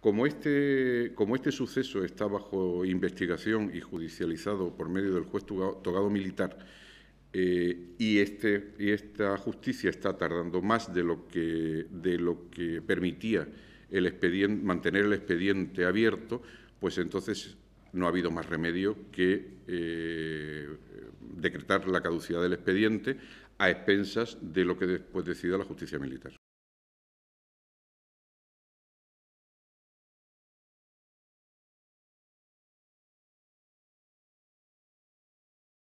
Como este, como este suceso está bajo investigación y judicializado por medio del juez togado, militar, eh, y, este, y esta justicia está tardando más de lo que, de lo que permitía el expediente, mantener el expediente abierto, pues entonces no ha habido más remedio que eh, decretar la caducidad del expediente a expensas de lo que después decida la justicia militar.